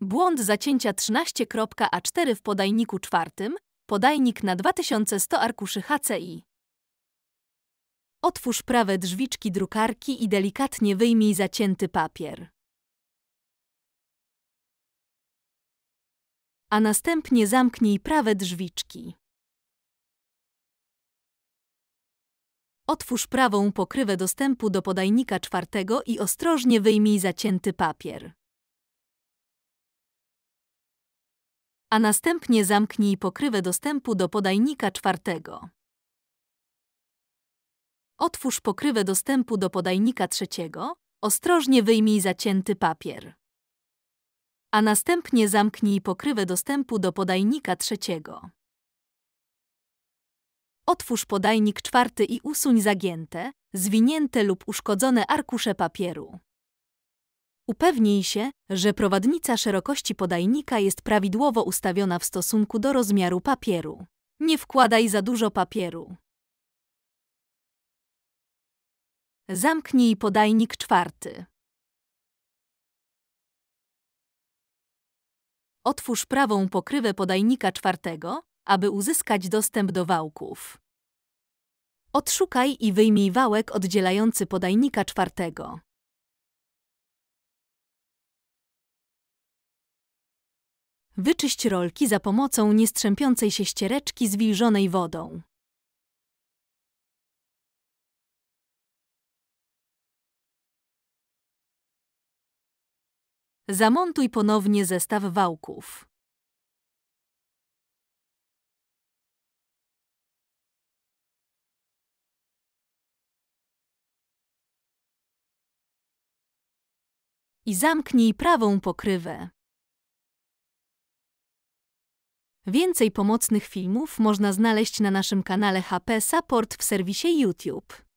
Błąd zacięcia 13.A4 w podajniku czwartym, podajnik na 2100 arkuszy HCI. Otwórz prawe drzwiczki drukarki i delikatnie wyjmij zacięty papier. A następnie zamknij prawe drzwiczki. Otwórz prawą pokrywę dostępu do podajnika czwartego i ostrożnie wyjmij zacięty papier. a następnie zamknij pokrywę dostępu do podajnika czwartego. Otwórz pokrywę dostępu do podajnika trzeciego, ostrożnie wyjmij zacięty papier. A następnie zamknij pokrywę dostępu do podajnika trzeciego. Otwórz podajnik czwarty i usuń zagięte, zwinięte lub uszkodzone arkusze papieru. Upewnij się, że prowadnica szerokości podajnika jest prawidłowo ustawiona w stosunku do rozmiaru papieru. Nie wkładaj za dużo papieru. Zamknij podajnik czwarty. Otwórz prawą pokrywę podajnika czwartego, aby uzyskać dostęp do wałków. Odszukaj i wyjmij wałek oddzielający podajnika czwartego. Wyczyść rolki za pomocą niestrzępiącej się ściereczki zwilżonej wodą. Zamontuj ponownie zestaw wałków. I zamknij prawą pokrywę. Więcej pomocnych filmów można znaleźć na naszym kanale HP Support w serwisie YouTube.